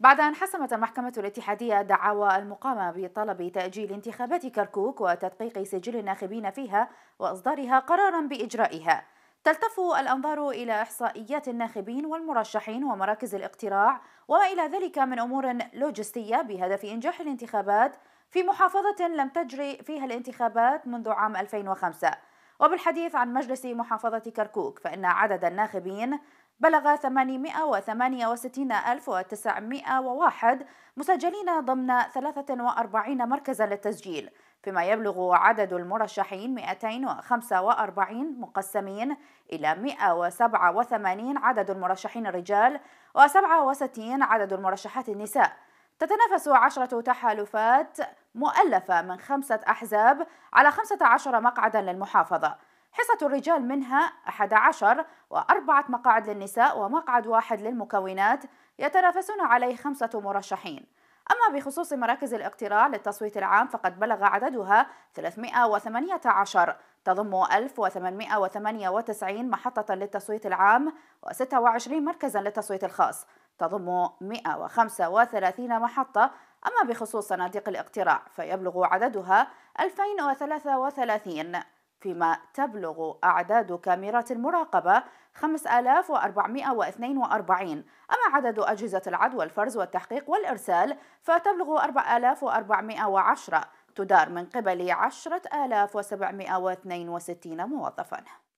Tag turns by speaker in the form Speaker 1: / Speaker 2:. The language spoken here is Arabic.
Speaker 1: بعد أن حسمت المحكمة الاتحادية دعاوى المقامة بطلب تأجيل انتخابات كركوك وتدقيق سجل الناخبين فيها وإصدارها قرارا بإجرائها تلتف الأنظار إلى إحصائيات الناخبين والمرشحين ومراكز الاقتراع وما إلى ذلك من أمور لوجستية بهدف إنجاح الانتخابات في محافظة لم تجري فيها الانتخابات منذ عام 2005 وبالحديث عن مجلس محافظة كركوك فإن عدد الناخبين بلغ 868901 مسجلين ضمن 43 مركزا للتسجيل فيما يبلغ عدد المرشحين 245 مقسمين إلى 187 عدد المرشحين الرجال و67 عدد المرشحات النساء تتنافس عشرة تحالفات مؤلفة من خمسة أحزاب على 15 مقعدا للمحافظة حصة الرجال منها 11 وأربعة مقاعد للنساء ومقعد واحد للمكونات يتنافسون عليه خمسة مرشحين أما بخصوص مراكز الاقتراع للتصويت العام فقد بلغ عددها 318 تضم 1898 محطة للتصويت العام و26 مركزا للتصويت الخاص تضم 135 محطة أما بخصوص صناديق الاقتراع فيبلغ عددها 2033 فيما تبلغ أعداد كاميرات المراقبة 5442 أما عدد أجهزة العدوى والفرز والتحقيق والإرسال فتبلغ 4410 تدار من قبل 10762 موظفاً